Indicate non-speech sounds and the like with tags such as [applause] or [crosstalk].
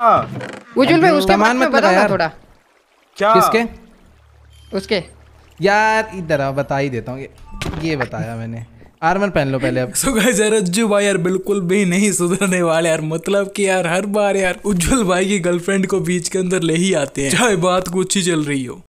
हाँ। उजुल भाई उसके बारे में बताना थोड़ा क्या किसके उसके यार इधर आ बता ही देता हूँ ये ये बताया मैंने आर्मर पहन लो पहले अब [laughs] सो गाइस यार उज्जू भाई यार बिल्कुल भी नहीं सुधरने वाले यार मतलब कि यार हर बार यार उज्जवल भाई की गर्लफ्रेंड को बीच के अंदर ले ही आते हैं चाहे बात कुछ ही चल रही हो